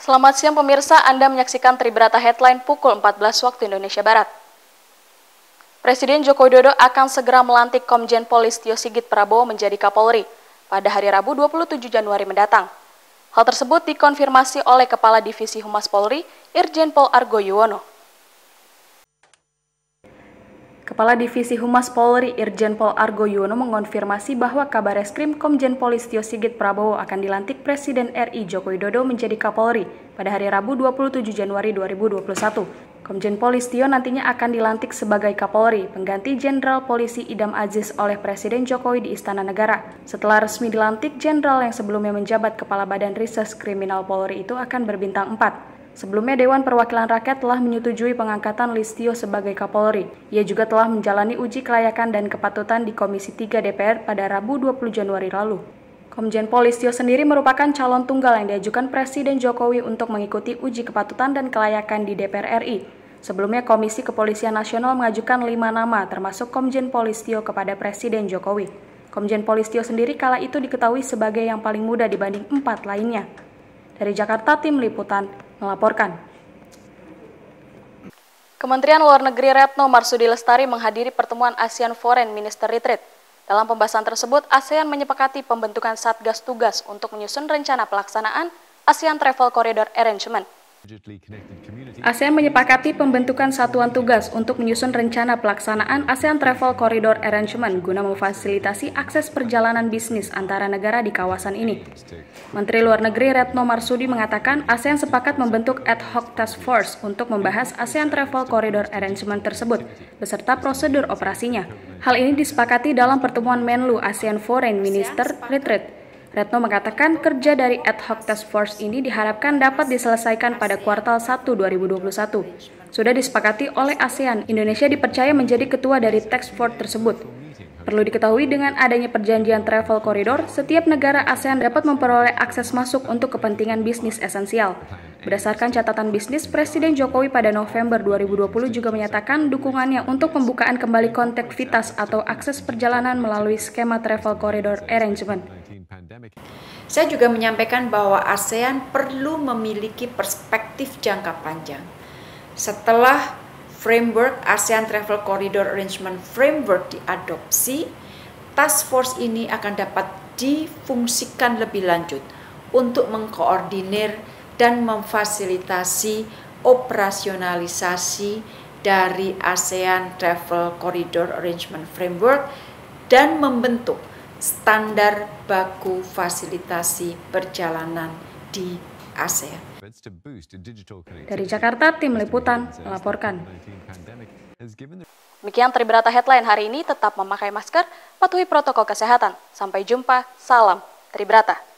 Selamat siang pemirsa, Anda menyaksikan Tribrata Headline pukul 14 waktu Indonesia Barat. Presiden Joko Widodo akan segera melantik Komjen Polis Tio Sigit Prabowo menjadi Kapolri pada hari Rabu 27 Januari mendatang. Hal tersebut dikonfirmasi oleh Kepala Divisi Humas Polri, Irjen Pol Argo Yuwono. Kepala Divisi Humas Polri Irjen Pol Argo Yuwono mengonfirmasi bahwa kabar reskrim Komjen Polis Tio Sigit Prabowo akan dilantik Presiden RI Joko Widodo menjadi Kapolri pada hari Rabu 27 Januari 2021. Komjen Polis Tio nantinya akan dilantik sebagai Kapolri, pengganti Jenderal Polisi Idam Aziz oleh Presiden Jokowi di Istana Negara. Setelah resmi dilantik, Jenderal yang sebelumnya menjabat Kepala Badan Riset Kriminal Polri itu akan berbintang 4. Sebelumnya Dewan Perwakilan Rakyat telah menyetujui pengangkatan Listio sebagai Kapolri. Ia juga telah menjalani uji kelayakan dan kepatutan di Komisi 3 DPR pada Rabu 20 Januari lalu. Komjen Pol Listio sendiri merupakan calon tunggal yang diajukan Presiden Jokowi untuk mengikuti uji kepatutan dan kelayakan di DPR RI. Sebelumnya, Komisi Kepolisian Nasional mengajukan lima nama, termasuk Komjen Polistio kepada Presiden Jokowi. Komjen Polistio sendiri kala itu diketahui sebagai yang paling muda dibanding empat lainnya. Dari Jakarta, Tim Liputan, melaporkan. Kementerian Luar Negeri Retno Marsudi Lestari menghadiri pertemuan ASEAN Foreign Minister Retreat. Dalam pembahasan tersebut, ASEAN menyepakati pembentukan Satgas Tugas untuk menyusun rencana pelaksanaan ASEAN Travel Corridor Arrangement – ASEAN menyepakati pembentukan satuan tugas untuk menyusun rencana pelaksanaan ASEAN Travel Corridor Arrangement guna memfasilitasi akses perjalanan bisnis antara negara di kawasan ini. Menteri Luar Negeri Retno Marsudi mengatakan ASEAN sepakat membentuk ad hoc task force untuk membahas ASEAN Travel Corridor Arrangement tersebut beserta prosedur operasinya. Hal ini disepakati dalam pertemuan Menlu ASEAN Foreign Minister Retreat Retno mengatakan kerja dari ad hoc task force ini diharapkan dapat diselesaikan pada kuartal 1 2021. Sudah disepakati oleh ASEAN, Indonesia dipercaya menjadi ketua dari task force tersebut. Perlu diketahui dengan adanya perjanjian travel corridor, setiap negara ASEAN dapat memperoleh akses masuk untuk kepentingan bisnis esensial. Berdasarkan catatan bisnis, Presiden Jokowi pada November 2020 juga menyatakan dukungannya untuk pembukaan kembali vitas atau akses perjalanan melalui skema travel corridor arrangement. Saya juga menyampaikan bahwa ASEAN perlu memiliki perspektif jangka panjang. Setelah framework ASEAN Travel Corridor Arrangement Framework diadopsi, task force ini akan dapat difungsikan lebih lanjut untuk mengkoordinir dan memfasilitasi operasionalisasi dari ASEAN Travel Corridor Arrangement Framework dan membentuk standar baku fasilitasi perjalanan di ASEAN. Dari Jakarta, tim liputan melaporkan. Demikian terberata Headline hari ini tetap memakai masker, patuhi protokol kesehatan. Sampai jumpa, salam terberata.